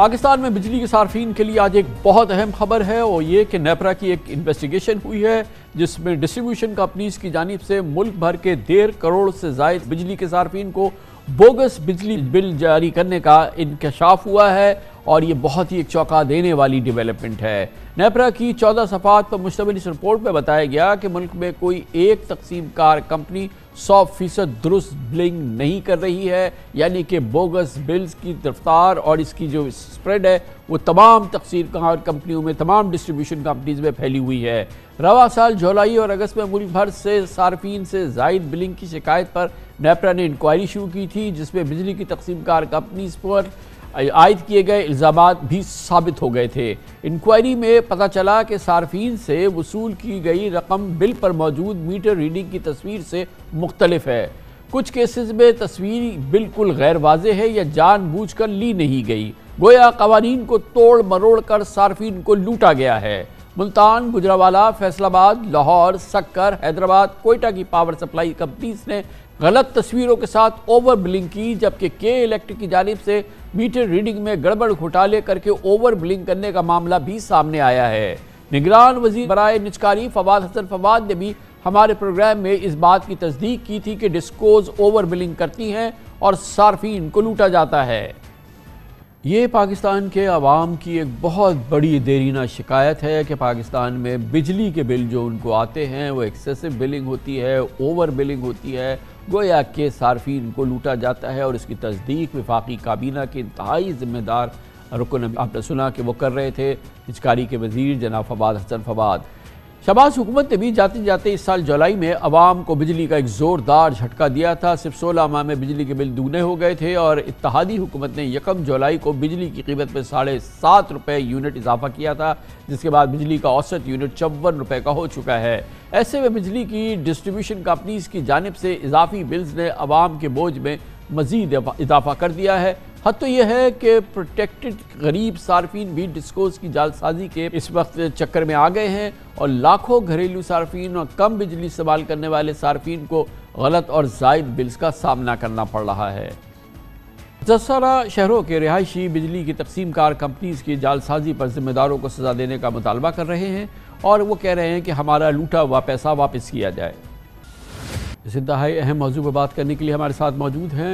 पाकिस्तान में बिजली के सार्फिन के लिए आज एक बहुत अहम खबर है और ये कि नेपरा की एक इन्वेस्टिगेशन हुई है जिसमें डिस्ट्रीब्यूशन कंपनीज की जानब से मुल्क भर के डेढ़ करोड़ से जायद बिजली के सार्फिन को बोगस बिजली बिल जारी करने का इंकशाफ हुआ है और ये बहुत ही एक चौंका देने वाली डेवलपमेंट है नेपरा की चौदह सफात पर मुश्तमिल इस रिपोर्ट में बताया गया कि मुल्क में कोई एक तकसीम कार कंपनी सौ फीसद दुरुस्त बिलिंग नहीं कर रही है यानी कि बोगस बिल्स की रफ्तार और इसकी जो स्प्रेड है वो तमाम तकसीम कार कंपनियों में तमाम डिस्ट्रीब्यूशन कंपनीज में फैली हुई है रवा साल जुलाई और अगस्त में मुल्क भर से सार्फिन से जायद बिलिंग की शिकायत पर नेपरा ने इंक्वायरी शुरू की थी जिसमें बिजली की तकसीम कार कंपनीज पर आयद किए गए इल्ज़ाम भी साबित हो गए थे इंक्वायरी में पता चला कि सार्फिन से वसूल की गई रकम बिल पर मौजूद मीटर रीडिंग की तस्वीर से मुख्तलफ है कुछ केसेस में तस्वीर बिल्कुल गैर वाज है या जानबूझ कर ली नहीं गई गोया कवानीन को तोड़ मरोड़ कर सार्फिन को लूटा गया है मुल्तान गुजरावाला फैसलाबाद लाहौर सक्कर हैदराबाद कोयटा की पावर सप्लाई कंपनीज ने गलत तस्वीरों के साथ ओवर बिलिंग की जबकि के इलेक्ट्रिक की जानब से मीटर रीडिंग में गड़बड़ घोटाले करके ओवर बिलिंग करने का मामला भी सामने आया है निगरान वजीर बरए निचकारी फवाद हसन फवाद ने भी हमारे प्रोग्राम में इस बात की तस्दीक की थी कि डिस्कोज ओवर बिलिंग करती हैं और सार्फिन को लूटा जाता है ये पाकिस्तान के आवाम की एक बहुत बड़ी देरीना शिकायत है कि पाकिस्तान में बिजली के बिल जो उनको आते हैं वो एक्सेसिव बिलिंग होती है ओवर बिलिंग होती है गोया के सार्फिन को लूटा जाता है और इसकी तस्दीक विफाकी काबीना के इंतहाई ज़िम्मेदार रुकन आपने सुना कि वो कर रहे थे हिचकारी के वजीर जनाब फवाद हसन फवाद शबाज हुकूमत ने भी जाते जाते इस साल जुलाई में आवाम को बिजली का एक ज़ोरदार झटका दिया था सिर्फ सोलह माह में बिजली के बिल दूने हो गए थे और इतिहादी हुकूमत ने यकम जुलाई को बिजली की कीमत में साढ़े सात रुपये यूनिट इजाफा किया था जिसके बाद बिजली का औसत यूनिट चौवन रुपये का हो चुका है ऐसे में बिजली की डिस्ट्रीब्यूशन कंपनीज की जानब से इजाफी बिल्स ने आवाम के बोझ में मज़ीद इजाफा कर दिया है हद तो यह है कि प्रोटेक्टेड गरीब सार्फिन भी डिस्कोस की जालसाजी के इस वक्त चक्कर में आ गए हैं और लाखों घरेलू सार्फिन और कम बिजली इस्तेमाल करने वाले सार्फिन को गलत और जायद बिल्स का सामना करना पड़ रहा है दसहरा शहरों के रिहायशी बिजली की तकसीम कार कंपनीज़ की जालसाजी पर जिम्मेदारों को सजा देने का मुतालबा कर रहे हैं और वो कह रहे हैं कि हमारा लूटा हुआ पैसा वापस किया जाए इंतहाई अहम मौजू पर बात करने के लिए हमारे साथ मौजूद हैं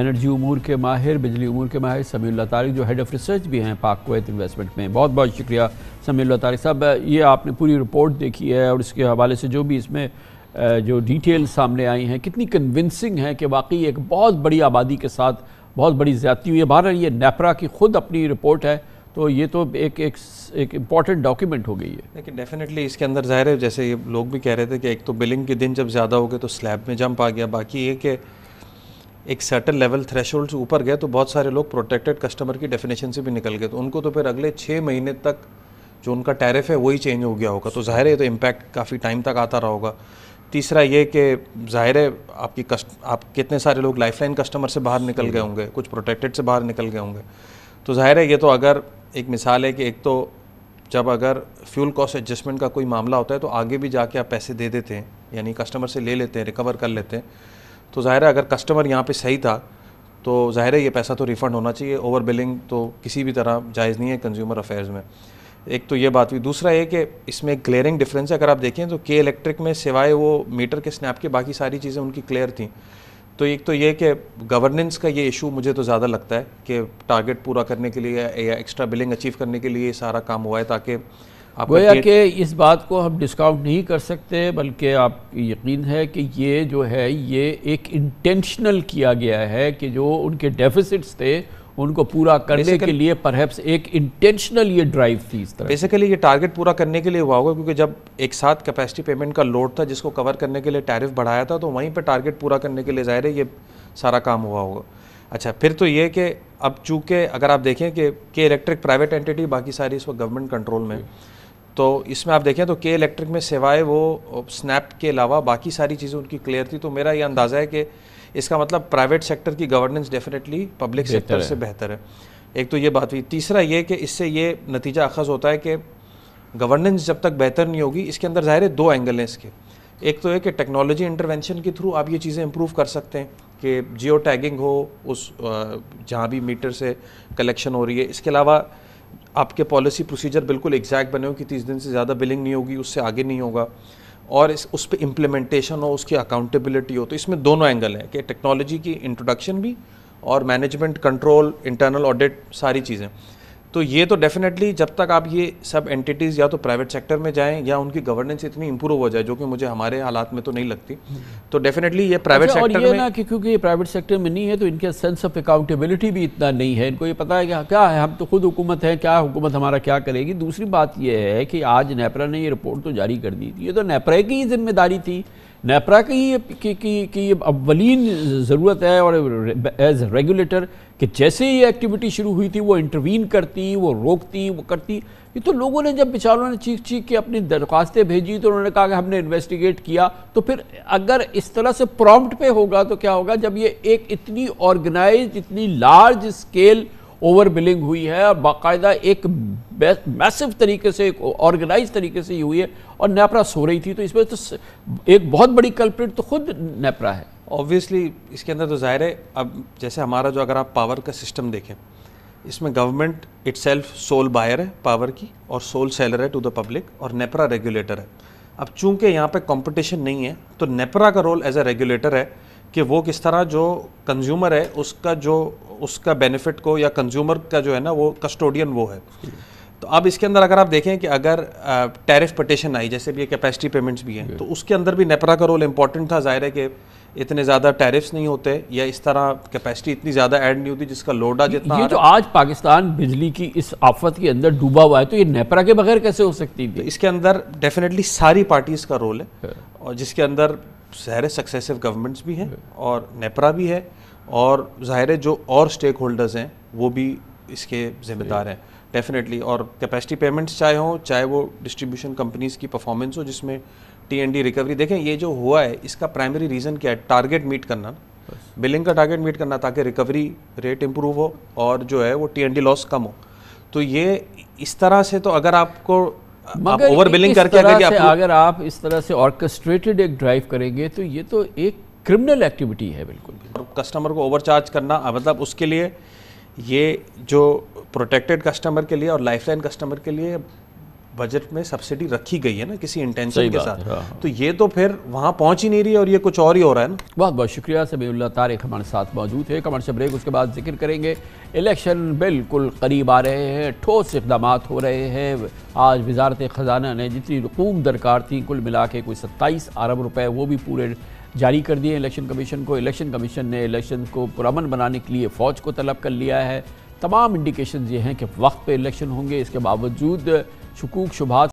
एनर्जी उमूर के माहिर बिजली उमूर के माहिर समी तारिक जो हेड ऑफ़ रिसर्च भी हैं पाक कोत इन्वेस्टमेंट में बहुत बहुत शुक्रिया समी तारिक साहब ये आपने पूरी रिपोर्ट देखी है और इसके हवाले से जो भी इसमें जो डिटेल सामने आई हैं कितनी कन्विंसिंग है कि वाकई एक बहुत बड़ी आबादी के साथ बहुत बड़ी ज्यादती हुई है बहरहाल ये नेपरा की खुद अपनी रिपोर्ट है तो ये तो एक एक एक इम्पॉर्टेंट डॉक्यूमेंट हो गई है लेकिन डेफिनेटली इसके अंदर जाहिर है जैसे ये लोग भी कह रहे थे कि एक तो बिलिंग के दिन जब ज़्यादा हो गए तो स्लैब में जंप आ गया बाकी ये कि एक सर्टन लेवल थ्रेश से ऊपर गए तो बहुत सारे लोग प्रोटेक्टेड कस्टमर की डेफिनेशन से भी निकल गए तो उनको तो फिर अगले छः महीने तक जो उनका टैरिफ है वही चेंज हो गया होगा तो ज़ाहिर है तो इम्पैक्ट काफ़ी टाइम तक आता रहा होगा तीसरा ये कि ज़ाहिर है आपकी कस्ट आप कितने सारे लोग लाइफलाइन कस्टमर से बाहर निकल गए हम्म। होंगे कुछ प्रोटेक्टेड से बाहर निकल गए होंगे तो ज़ाहिर है ये तो अगर एक मिसाल है कि एक तो जब अगर फ्यूल कॉस्ट एडजस्टमेंट का कोई मामला होता है तो आगे भी जाके आप पैसे दे देते हैं यानी कस्टमर से ले लेते हैं रिकवर कर लेते हैं तो ज़ाहिर है अगर कस्टमर यहाँ पे सही था तो ज़ाहिर है ये पैसा तो रिफ़ंड होना चाहिए ओवर बिलिंग तो किसी भी तरह जायज़ नहीं है कंज्यूमर अफेयर्स में एक तो ये बात हुई दूसरा ये कि इसमें क्लियरिंग डिफरेंस है अगर आप देखें तो के इलेक्ट्रिक में सिवाय वो मीटर के स्नैप के बाकी सारी चीज़ें उनकी क्लियर थी तो एक तो ये कि गवर्नेंस का ये इशू मुझे तो ज़्यादा लगता है कि टारगेट पूरा करने के लिए या एक्स्ट्रा बिलिंग अचीव करने के लिए सारा काम हुआ है ताकि गोया कि इस बात को हम डिस्काउंट नहीं कर सकते बल्कि आप यकीन है कि ये जो है ये एक इंटेंशनल किया गया है कि जो उनके डेफिसिट्स थे उनको पूरा करने के लिए परहैप्स एक इंटेंशनल ये ड्राइव थी इस तरह बेसिकली ये टारगेट पूरा करने के लिए हुआ होगा क्योंकि जब एक साथ कैपेसिटी पेमेंट का लोड था जिसको कवर करने के लिए टैरिफ बढ़ाया था तो वहीं पे टारगेट पूरा करने के लिए जाहिर है ये सारा काम हुआ होगा अच्छा फिर तो ये कि अब चूँकि अगर आप देखें कि के इलेक्ट्रिक प्राइवेट एंटिटी बाकी सारी इस वक्त गवर्नमेंट कंट्रोल में तो इसमें आप देखें तो के इलेक्ट्रिक में सिवाए वो स्नैप के अलावा बाकी सारी चीज़ें उनकी क्लियर थी तो मेरा ये अंदाज़ा है कि इसका मतलब प्राइवेट सेक्टर की गवर्नेंस डेफिनेटली पब्लिक सेक्टर से बेहतर है एक तो ये बात हुई तीसरा ये कि इससे ये नतीजा अखज़ होता है कि गवर्नेंस जब तक बेहतर नहीं होगी इसके अंदर ज़ाहिर है दो एंगल हैं इसके एक तो है कि टेक्नोलॉजी इंटरवेंशन के थ्रू आप ये चीज़ें इम्प्रूव कर सकते हैं कि जियो टैगिंग हो उस जहाँ भी मीटर से कलेक्शन हो रही है इसके अलावा आपके पॉलिसी प्रोसीजर बिल्कुल एग्जैक्ट बने हो कि तीस दिन से ज़्यादा बिलिंग नहीं होगी उससे आगे नहीं होगा और इस उस पर इम्प्लीमेंटेशन हो उसकी अकाउंटेबिलिटी हो तो इसमें दोनों एंगल हैं कि टेक्नोलॉजी की इंट्रोडक्शन भी और मैनेजमेंट कंट्रोल इंटरनल ऑडिट सारी चीज़ें तो ये तो डेफिनेटली जब तक आप ये सब एंटिटीज़ या तो प्राइवेट सेक्टर में जाएं या उनकी गवर्नेंस इतनी इंप्रूव हो जाए जो कि मुझे हमारे हालात में तो नहीं लगती तो डेफिनेटली ये प्राइवेट अच्छा, सेक्टर और ये में ना कि क्योंकि ये प्राइवेट सेक्टर में नहीं है तो इनके सेंस ऑफ अकाउंटेबिलिटी भी इतना नहीं है इनको ये पता है कि हाँ, क्या है हम तो खुद हुकूमत है क्या हुकूमत हमारा क्या करेगी दूसरी बात यह है कि आज नेपरा ने ये रिपोर्ट तो जारी कर दी थी ये तो नेपरा की ही जिम्मेदारी थी नेपरा की ये की, की, ये अवलिन ज़रूरत है और एज रेगुलेटर कि जैसे ही एक्टिविटी शुरू हुई थी वो इंटरवीन करती वो रोकती वो करती ये तो लोगों ने जब बेचारों ने चीख चीख के अपनी दरख्वास्तें भेजी तो उन्होंने कहा कि हमने इन्वेस्टिगेट किया तो फिर अगर इस तरह से प्रॉम्प्ट पे होगा तो क्या होगा जब ये एक इतनी ऑर्गेनाइज इतनी लार्ज स्केल ओवर बिलिंग हुई है और बाकायदा एक मैसिव तरीके से एक ऑर्गेनाइज तरीके से ही हुई है और नेपरा सो रही थी तो इसमें तो एक बहुत बड़ी कल्प्रिट तो खुद नेपरा है ऑब्वियसली इसके अंदर तो जाहिर है अब जैसे हमारा जो अगर आप पावर का सिस्टम देखें इसमें गवर्नमेंट इट्सेल्फ सोल बायर है पावर की और सोल सेलर है टू द पब्लिक और नेपरा रेगुलेटर है अब चूंकि यहाँ पे कंपटीशन नहीं है तो नेपरा का रोल एज अ रेगुलेटर है कि वो किस तरह जो कंज्यूमर है उसका जो उसका बेनिफिट को या कंज्यूमर का जो है ना वो कस्टोडियन वो है तो अब इसके अंदर अगर आप देखें कि अगर टैरिफ पटिशन आई जैसे भी ये कैपेसिटी पेमेंट्स भी हैं तो उसके अंदर भी नेपरा का रोल इंपॉर्टेंट था ज़ाहिर है कि इतने ज़्यादा टैरिफ्स नहीं होते या इस तरह कैपेसिटी इतनी ज़्यादा ऐड नहीं होती जिसका लोडा जितना ये जो आज पाकिस्तान बिजली की इस आफत के अंदर डूबा हुआ है तो ये नेपरा के बगैर कैसे हो सकती है तो इसके अंदर डेफिनेटली सारी पार्टीज़ का रोल है और जिसके अंदर ज़ाहिर सक्सेसिव गवर्नमेंट्स भी हैं और नेपरा भी है और ज़ाहिर है जो और स्टेक होल्डर्स हैं वो भी इसके जिम्मेदार हैं डेफिनेटली और कैपेसिटी पेमेंट्स चाहे हों चाहे वो डिस्ट्रीब्यूशन कंपनीज़ की परफॉर्मेंस हो जिसमें टी रिकवरी देखें ये जो हुआ है इसका प्राइमरी रीज़न क्या है टारगेट मीट करना बिलिंग का टारगेट मीट करना ताकि रिकवरी रेट इम्प्रूव हो और जो है वो टी लॉस कम हो तो ये इस तरह से तो अगर आपको आप ओवर बिलिंग करके अगर, आप अगर आप इस तरह से ऑर्केस्ट्रेटेड एक ड्राइव करेंगे तो ये तो एक क्रिमिनल एक्टिविटी है बिल्कुल कस्टमर तो को ओवरचार्ज करना मतलब उसके लिए ये जो प्रोटेक्टेड कस्टमर के लिए और लाइफलाइन कस्टमर के लिए बजट में सब्सिडी रखी गई है ना किसी इंटेंशन के साथ हाँ। तो ये तो फिर वहाँ पहुँच ही नहीं रही है और ये कुछ और ही हो रहा है ना बहुत बहुत शुक्रिया सबीउल्ला तारिक हमारे साथ मौजूद है कमर्शियल ब्रेक उसके बाद जिक्र करेंगे इलेक्शन बिल्कुल करीब आ रहे हैं ठोस इकदाम हो रहे हैं आज वजारत ख़जाना ने जितनी रकूम दरकार थी कुल मिला के कोई सत्ताईस अरब रुपये वो भी पूरे जारी कर दिए इलेक्शन कमीशन को इलेक्शन कमीशन ने इलेक्शन को पुरमन बनाने के लिए फ़ौज को तलब कर लिया है तमाम इंडिकेशन ये हैं कि वक्त पर इलेक्शन होंगे इसके बावजूद शकूक शुभात